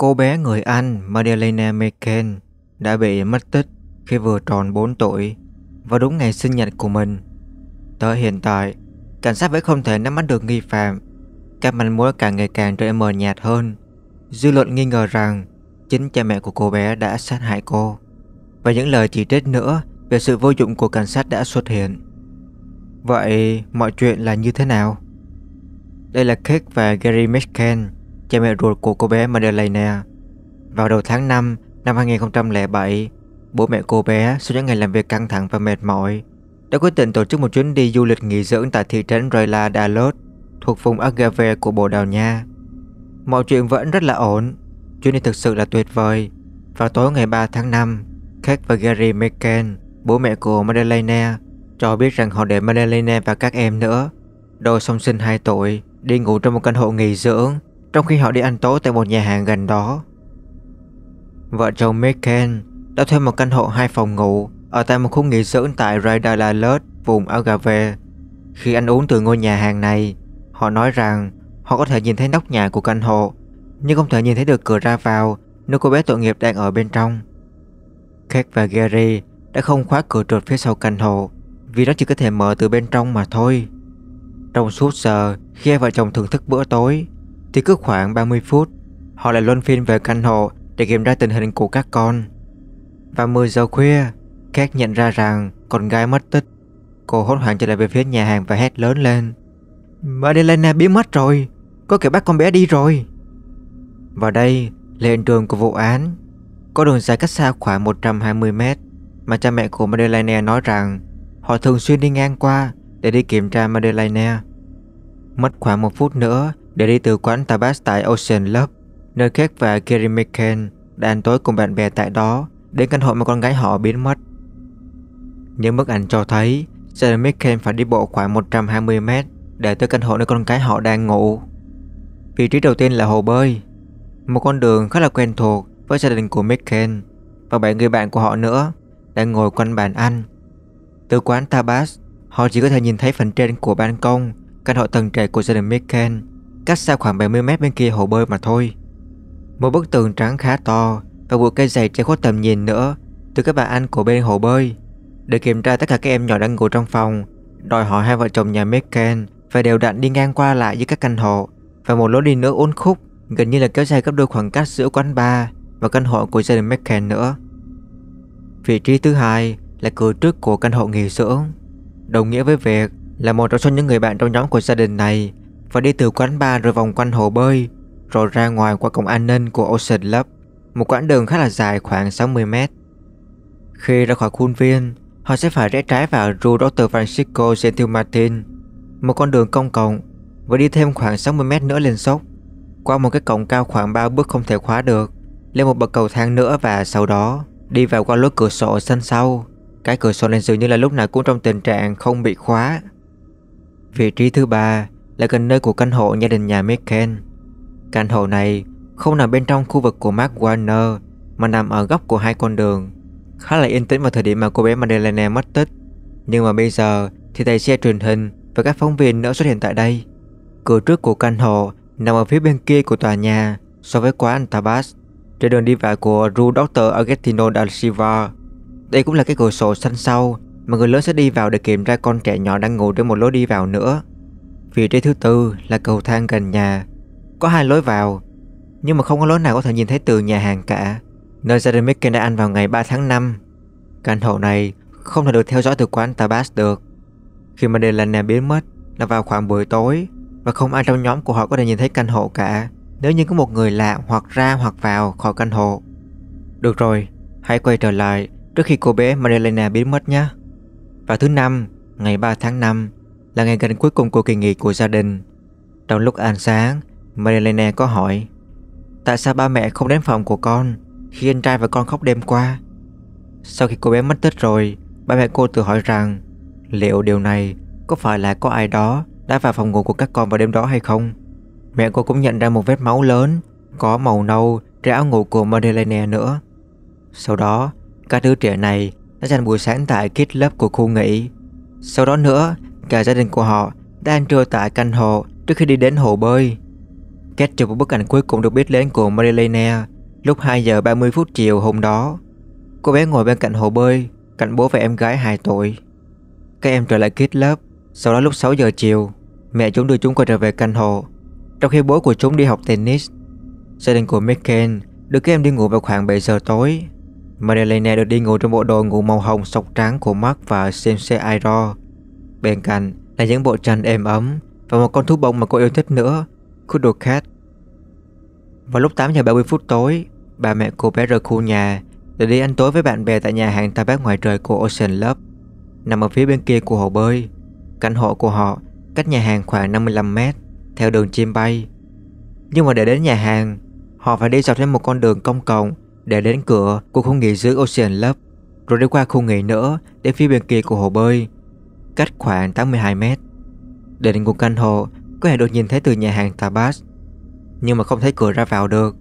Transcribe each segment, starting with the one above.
Cô bé người Anh Madeleine Mekken đã bị mất tích khi vừa tròn 4 tuổi vào đúng ngày sinh nhật của mình. Tới hiện tại, cảnh sát vẫn không thể nắm bắt được nghi phạm. Các manh mối càng ngày càng trở mờ nhạt hơn. Dư luận nghi ngờ rằng chính cha mẹ của cô bé đã sát hại cô. Và những lời chỉ trích nữa về sự vô dụng của cảnh sát đã xuất hiện. Vậy mọi chuyện là như thế nào? Đây là Kate và Gary Mesken cha mẹ ruột của cô bé Madeleine. Vào đầu tháng 5 năm 2007, bố mẹ cô bé sau những ngày làm việc căng thẳng và mệt mỏi đã quyết định tổ chức một chuyến đi du lịch nghỉ dưỡng tại thị trấn Rayla Dalot thuộc vùng Agave của Bồ Đào Nha. Mọi chuyện vẫn rất là ổn, chuyến đi thực sự là tuyệt vời. Vào tối ngày 3 tháng 5, Kate và Gary McCann, bố mẹ của Madeleine, cho biết rằng họ để Madeleine và các em nữa, đôi song sinh 2 tuổi, đi ngủ trong một căn hộ nghỉ dưỡng trong khi họ đi ăn tối tại một nhà hàng gần đó. Vợ chồng Megan đã thuê một căn hộ hai phòng ngủ ở tại một khu nghỉ dưỡng tại Radalalert, vùng Algarve. Khi ăn uống từ ngôi nhà hàng này, họ nói rằng họ có thể nhìn thấy nóc nhà của căn hộ, nhưng không thể nhìn thấy được cửa ra vào nơi cô bé tội nghiệp đang ở bên trong. Kate và Gary đã không khóa cửa trượt phía sau căn hộ vì nó chỉ có thể mở từ bên trong mà thôi. Trong suốt giờ khi hai vợ chồng thưởng thức bữa tối, thì cứ khoảng 30 phút, họ lại luân phiên về căn hộ để kiểm tra tình hình của các con. Và 10 giờ khuya, kate nhận ra rằng con gái mất tích. Cô hốt hoảng trở lại về phía nhà hàng và hét lớn lên. Madeleine biến mất rồi, có kẻ bắt con bé đi rồi. Vào đây là hiện trường của vụ án. Có đường dài cách xa khoảng 120 mét mà cha mẹ của Madeleine nói rằng họ thường xuyên đi ngang qua để đi kiểm tra Madeleine. Mất khoảng một phút nữa để đi từ quán Tabas tại Ocean Love, nơi Kate và Gary McCann đã ăn tối cùng bạn bè tại đó đến căn hộ mà con gái họ biến mất. Những bức ảnh cho thấy Sarah McCann phải đi bộ khoảng 120 mét để tới căn hộ nơi con gái họ đang ngủ. Vị trí đầu tiên là hồ bơi, một con đường khá là quen thuộc với gia đình của McCann và bảy người bạn của họ nữa đang ngồi quanh bàn ăn. Từ quán Tabas, họ chỉ có thể nhìn thấy phần trên của ban công căn hộ tầng trệt của gia đình McCann cách xa khoảng 70 mét bên kia hồ bơi mà thôi. Một bức tường trắng khá to và bụi cây dày che khuất tầm nhìn nữa từ các bạn anh của bên hồ bơi. Để kiểm tra tất cả các em nhỏ đang ngủ trong phòng, đòi hỏi hai vợ chồng nhà Megan phải đều đặn đi ngang qua lại giữa các căn hộ và một lối đi nữa uốn khúc gần như là kéo dài gấp đôi khoảng cách giữa quán bar và căn hộ của gia đình Megan nữa. Vị trí thứ hai là cửa trước của căn hộ nghỉ dưỡng, đồng nghĩa với việc là một trong số những người bạn trong nhóm của gia đình này và đi từ quán bar rồi vòng quanh hồ bơi, rồi ra ngoài qua cổng an ninh của Ocean Club, một quãng đường khá là dài khoảng 60 mét. Khi ra khỏi khuôn viên, họ sẽ phải rẽ trái vào Rue Dr. Francisco Gentil Martin, một con đường công cộng, và đi thêm khoảng 60 mét nữa lên sốc, qua một cái cổng cao khoảng 3 bước không thể khóa được, lên một bậc cầu thang nữa và sau đó đi vào qua lối cửa sổ sân sau. Cái cửa sổ này dường như là lúc nào cũng trong tình trạng không bị khóa. Vị trí thứ ba là gần nơi của căn hộ gia đình nhà Michael. Căn hộ này không nằm bên trong khu vực của Mark Warner mà nằm ở góc của hai con đường. Khá là yên tĩnh vào thời điểm mà cô bé Madeleine mất tích. Nhưng mà bây giờ thì tài xe truyền hình và các phóng viên đã xuất hiện tại đây. Cửa trước của căn hộ nằm ở phía bên kia của tòa nhà so với quán Tabas trên đường đi vào của Rue Dr. Agostino da Silva. Đây cũng là cái cửa sổ xanh sau mà người lớn sẽ đi vào để kiểm tra con trẻ nhỏ đang ngủ trên một lối đi vào nữa. Vị trí thứ tư là cầu thang gần nhà Có hai lối vào Nhưng mà không có lối nào có thể nhìn thấy từ nhà hàng cả Nơi gia đình Mickey đã ăn vào ngày 3 tháng 5 Căn hộ này không thể được theo dõi từ quán Tabas được Khi mà đèn này biến mất là vào khoảng buổi tối Và không ai trong nhóm của họ có thể nhìn thấy căn hộ cả Nếu như có một người lạ hoặc ra hoặc vào khỏi căn hộ Được rồi, hãy quay trở lại trước khi cô bé Marilena biến mất nhé Và thứ năm, ngày 3 tháng 5 là ngày gần cuối cùng của kỳ nghỉ của gia đình. Trong lúc ăn sáng, Marilene có hỏi Tại sao ba mẹ không đến phòng của con khi anh trai và con khóc đêm qua? Sau khi cô bé mất tích rồi, ba mẹ cô tự hỏi rằng liệu điều này có phải là có ai đó đã vào phòng ngủ của các con vào đêm đó hay không? Mẹ cô cũng nhận ra một vết máu lớn có màu nâu trên áo ngủ của Marilene nữa. Sau đó, các đứa trẻ này đã dành buổi sáng tại kit lớp của khu nghỉ. Sau đó nữa cả gia đình của họ đang ăn trưa tại căn hộ trước khi đi đến hồ bơi. Kết chụp một bức ảnh cuối cùng được biết đến của Marilene lúc 2 giờ 30 phút chiều hôm đó. Cô bé ngồi bên cạnh hồ bơi, cạnh bố và em gái 2 tuổi. Các em trở lại kít lớp, sau đó lúc 6 giờ chiều, mẹ chúng đưa chúng quay trở về căn hộ, trong khi bố của chúng đi học tennis. Gia đình của Michael được các em đi ngủ vào khoảng 7 giờ tối. Marilene được đi ngủ trong bộ đồ ngủ màu hồng sọc trắng của Mark và Sensei Iro bên cạnh là những bộ trần êm ấm và một con thú bông mà cô yêu thích nữa, Kudo Cat. Vào lúc 8 giờ 30 phút tối, bà mẹ cô bé rời khu nhà để đi ăn tối với bạn bè tại nhà hàng ta bác ngoài trời của Ocean Love, nằm ở phía bên kia của hồ bơi. Căn hộ của họ cách nhà hàng khoảng 55 mét theo đường chim bay. Nhưng mà để đến nhà hàng, họ phải đi dọc thêm một con đường công cộng để đến cửa của khu nghỉ dưỡng Ocean Love, rồi đi qua khu nghỉ nữa đến phía bên kia của hồ bơi cách khoảng 82 mét. Để đến cùng căn hộ, có thể được nhìn thấy từ nhà hàng Tabas, nhưng mà không thấy cửa ra vào được.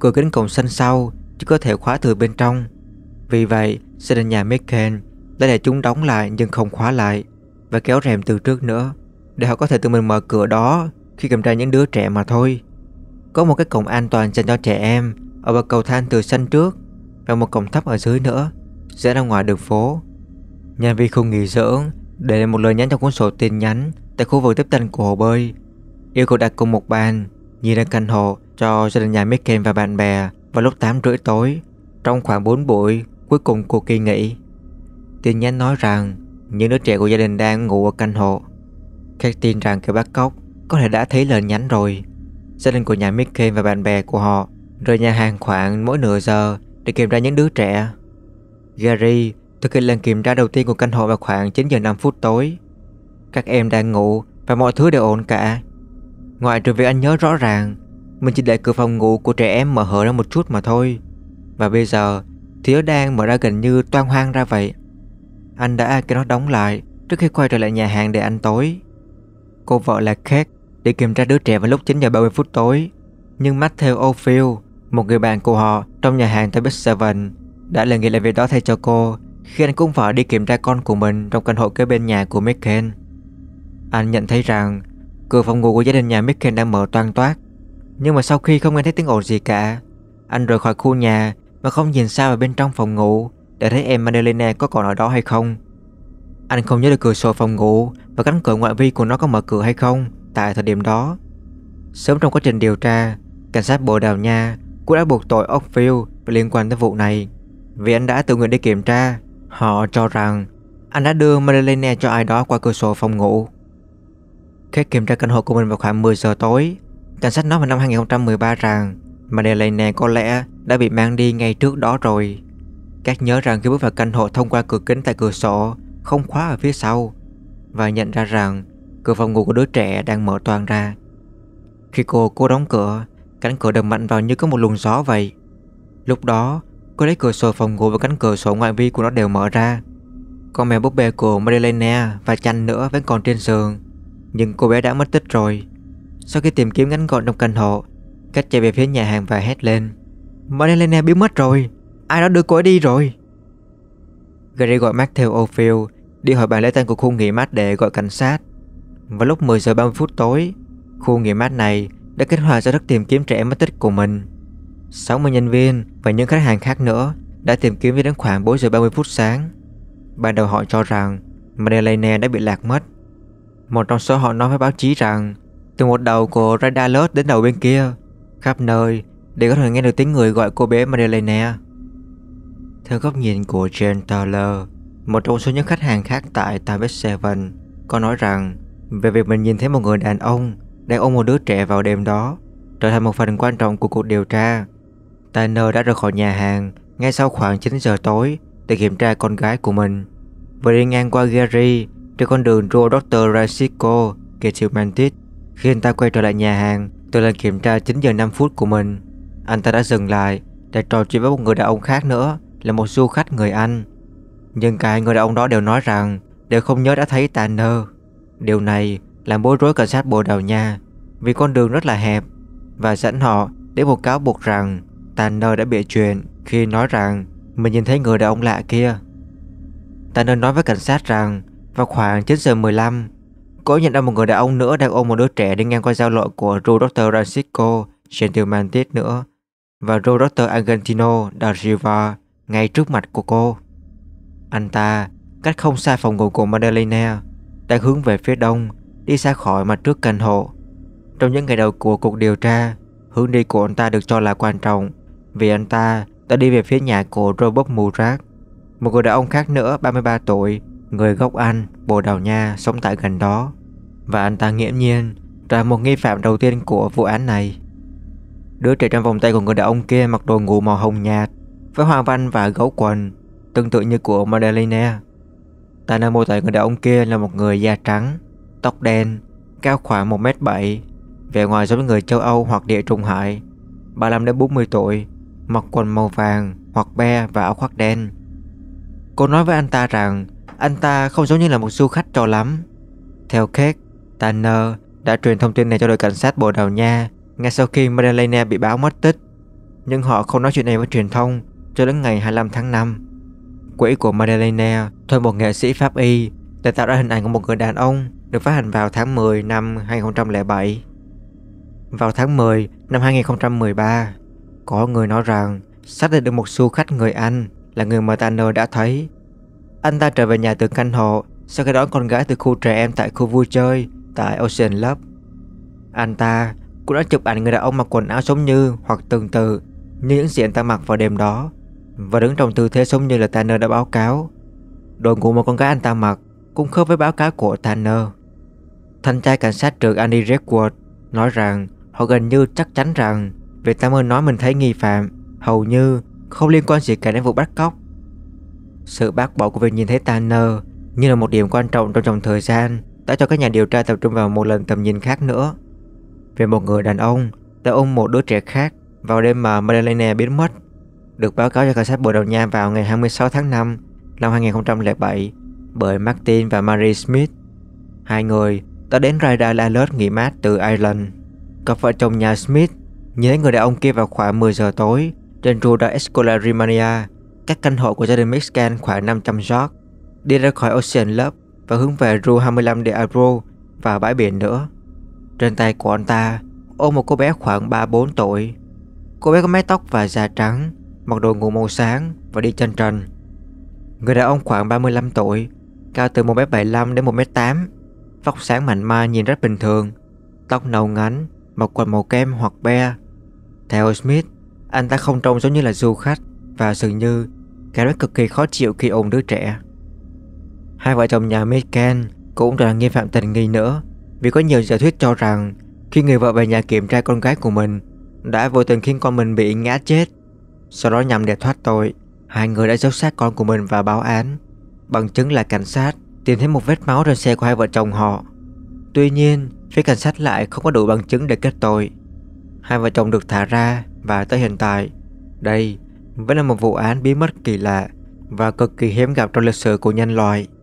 Cửa kính cổng xanh sau chỉ có thể khóa từ bên trong. Vì vậy, gia đình nhà Micken đã để chúng đóng lại nhưng không khóa lại và kéo rèm từ trước nữa để họ có thể tự mình mở cửa đó khi kiểm tra những đứa trẻ mà thôi. Có một cái cổng an toàn dành cho trẻ em ở bậc cầu thang từ xanh trước và một cổng thấp ở dưới nữa sẽ ra ngoài đường phố Nhân viên không nghỉ dưỡng để lại một lời nhắn trong cuốn sổ tin nhắn tại khu vực tiếp tân của hồ bơi. Yêu cầu đặt cùng một bàn, nhìn ra căn hộ cho gia đình nhà Micken và bạn bè vào lúc 8 rưỡi tối. Trong khoảng 4 buổi, cuối cùng cô kỳ nghỉ. Tin nhắn nói rằng những đứa trẻ của gia đình đang ngủ ở căn hộ. Kate tin rằng kẻ bắt cóc có thể đã thấy lời nhắn rồi. Gia đình của nhà Mickey và bạn bè của họ rời nhà hàng khoảng mỗi nửa giờ để kiểm tra những đứa trẻ. Gary Thực hiện lần kiểm tra đầu tiên của căn hộ vào khoảng 9 giờ 5 phút tối Các em đang ngủ và mọi thứ đều ổn cả Ngoài trừ việc anh nhớ rõ ràng Mình chỉ để cửa phòng ngủ của trẻ em mở hở ra một chút mà thôi Và bây giờ thì nó đang mở ra gần như toan hoang ra vậy Anh đã kêu nó đóng lại trước khi quay trở lại nhà hàng để ăn tối Cô vợ là Kate để kiểm tra đứa trẻ vào lúc 9 giờ 30 phút tối Nhưng Matthew O'Field, một người bạn của họ trong nhà hàng tại Big Seven đã lần nghĩ lại việc đó thay cho cô khi anh cùng vợ đi kiểm tra con của mình trong căn hộ kế bên nhà của Michael. Anh nhận thấy rằng cửa phòng ngủ của gia đình nhà Michael đang mở toang toát. Nhưng mà sau khi không nghe thấy tiếng ồn gì cả, anh rời khỏi khu nhà mà không nhìn xa vào bên trong phòng ngủ để thấy em Madeleine có còn ở đó hay không. Anh không nhớ được cửa sổ phòng ngủ và cánh cửa ngoại vi của nó có mở cửa hay không tại thời điểm đó. Sớm trong quá trình điều tra, cảnh sát Bồ Đào Nha cũng đã buộc tội Oakville liên quan tới vụ này vì anh đã tự nguyện đi kiểm tra Họ cho rằng anh đã đưa Marilene cho ai đó qua cửa sổ phòng ngủ. Khi kiểm tra căn hộ của mình vào khoảng 10 giờ tối, cảnh sát nói vào năm 2013 rằng Madeleine có lẽ đã bị mang đi ngay trước đó rồi. Các nhớ rằng khi bước vào căn hộ thông qua cửa kính tại cửa sổ, không khóa ở phía sau, và nhận ra rằng cửa phòng ngủ của đứa trẻ đang mở toàn ra. Khi cô cố đóng cửa, cánh cửa đập mạnh vào như có một luồng gió vậy. Lúc đó, Cô lấy cửa sổ phòng ngủ và cánh cửa sổ ngoại vi của nó đều mở ra Con mèo búp bê của Madeleine và chanh nữa vẫn còn trên giường Nhưng cô bé đã mất tích rồi Sau khi tìm kiếm ngắn gọn trong căn hộ Cách chạy về phía nhà hàng và hét lên Madeleine biến mất rồi Ai đó đưa cô ấy đi rồi Gary gọi Matthew O'Field Đi hỏi bàn lễ tân của khu nghỉ mát để gọi cảnh sát Vào lúc 10 giờ 30 phút tối Khu nghỉ mát này đã kết hoạt cho rất tìm kiếm trẻ em mất tích của mình 60 nhân viên và những khách hàng khác nữa đã tìm kiếm đến khoảng 4 giờ 30 phút sáng. Ban đầu họ cho rằng Madeleine đã bị lạc mất. Một trong số họ nói với báo chí rằng từ một đầu của radar lớn đến đầu bên kia, khắp nơi để có thể nghe được tiếng người gọi cô bé Madeleine. Theo góc nhìn của Jane Taylor, một trong số những khách hàng khác tại Times Seven, có nói rằng về việc mình nhìn thấy một người đàn ông đang ôm một đứa trẻ vào đêm đó trở thành một phần quan trọng của cuộc điều tra Tanner đã rời khỏi nhà hàng ngay sau khoảng 9 giờ tối để kiểm tra con gái của mình. Vừa đi ngang qua Gary trên con đường Rua Dr. Rasico kể chiều Mantis, khi anh ta quay trở lại nhà hàng từ lần kiểm tra 9 giờ 5 phút của mình, anh ta đã dừng lại để trò chuyện với một người đàn ông khác nữa là một du khách người Anh. Nhưng cả người đàn ông đó đều nói rằng đều không nhớ đã thấy Tanner. Điều này làm bối rối cảnh sát Bồ Đào Nha vì con đường rất là hẹp và dẫn họ đến một cáo buộc rằng Tanner đã bị chuyện khi nói rằng mình nhìn thấy người đàn ông lạ kia. Tanner nói với cảnh sát rằng vào khoảng 9 giờ 15, cô nhận ra một người đàn ông nữa đang ôm một đứa trẻ đi ngang qua giao lộ của Rue Dr. Francisco Gentilemantis nữa và Rue Dr. Argentino da Silva ngay trước mặt của cô. Anh ta, cách không xa phòng ngủ của Madalena, đang hướng về phía đông, đi xa khỏi mặt trước căn hộ. Trong những ngày đầu của cuộc điều tra, hướng đi của anh ta được cho là quan trọng vì anh ta đã đi về phía nhà của Robert Murat, một người đàn ông khác nữa 33 tuổi, người gốc Anh, Bồ Đào Nha sống tại gần đó. Và anh ta nghiễm nhiên là một nghi phạm đầu tiên của vụ án này. Đứa trẻ trong vòng tay của người đàn ông kia mặc đồ ngủ màu hồng nhạt với hoa văn và gấu quần tương tự như của Madeleine. Ta nơi mô tả người đàn ông kia là một người da trắng, tóc đen, cao khoảng 1m7, vẻ ngoài giống người châu Âu hoặc địa trung hải, 35 đến 40 tuổi, mặc quần màu vàng hoặc be và áo khoác đen. Cô nói với anh ta rằng anh ta không giống như là một du khách cho lắm. Theo Kate, Tanner đã truyền thông tin này cho đội cảnh sát Bồ Đào Nha ngay sau khi Madalena bị báo mất tích. Nhưng họ không nói chuyện này với truyền thông cho đến ngày 25 tháng 5. Quỹ của Madalena thuê một nghệ sĩ Pháp Y để tạo ra hình ảnh của một người đàn ông được phát hành vào tháng 10 năm 2007. Vào tháng 10 năm 2013, có người nói rằng xác định được một du khách người Anh là người mà Tanner đã thấy. Anh ta trở về nhà từ căn hộ sau khi đón con gái từ khu trẻ em tại khu vui chơi tại Ocean Love. Anh ta cũng đã chụp ảnh người đàn ông mặc quần áo giống như hoặc tương tự như những gì anh ta mặc vào đêm đó và đứng trong tư thế giống như là Tanner đã báo cáo. Đồ ngủ mà con gái anh ta mặc cũng khớp với báo cáo của Tanner. Thanh tra cảnh sát trưởng Andy Redwood nói rằng họ gần như chắc chắn rằng Việt Tam Ơn nói mình thấy nghi phạm hầu như không liên quan gì cả đến vụ bắt cóc. Sự bác bỏ của việc nhìn thấy Tanner như là một điểm quan trọng trong dòng thời gian đã cho các nhà điều tra tập trung vào một lần tầm nhìn khác nữa. Về một người đàn ông đã ôm một đứa trẻ khác vào đêm mà Madeleine biến mất, được báo cáo cho cảnh sát Bồ Đào Nha vào ngày 26 tháng 5 năm 2007 bởi Martin và Mary Smith. Hai người đã đến Rhode Island nghỉ mát từ Ireland. Cặp vợ chồng nhà Smith nhớ người đàn ông kia vào khoảng 10 giờ tối trên Ruda Escola Rimania, các căn hộ của gia đình Mexican khoảng 500 yard đi ra khỏi Ocean Love và hướng về Rua 25 de Abro và bãi biển nữa. Trên tay của anh ta ôm một cô bé khoảng 3-4 tuổi. Cô bé có mái tóc và da trắng, mặc đồ ngủ màu sáng và đi chân trần. Người đàn ông khoảng 35 tuổi, cao từ 1m75 đến 1m8, vóc sáng mạnh mai nhìn rất bình thường, tóc nâu ngắn, mặc quần màu kem hoặc be theo Smith, anh ta không trông giống như là du khách và dường như Garrett cực kỳ khó chịu khi ôm đứa trẻ. Hai vợ chồng nhà Ken cũng là nghi phạm tình nghi nữa vì có nhiều giả thuyết cho rằng khi người vợ về nhà kiểm tra con gái của mình đã vô tình khiến con mình bị ngã chết. Sau đó nhằm để thoát tội, hai người đã giấu sát con của mình và báo án. Bằng chứng là cảnh sát tìm thấy một vết máu trên xe của hai vợ chồng họ. Tuy nhiên, phía cảnh sát lại không có đủ bằng chứng để kết tội hai vợ chồng được thả ra và tới hiện tại, đây vẫn là một vụ án bí mật kỳ lạ và cực kỳ hiếm gặp trong lịch sử của nhân loại.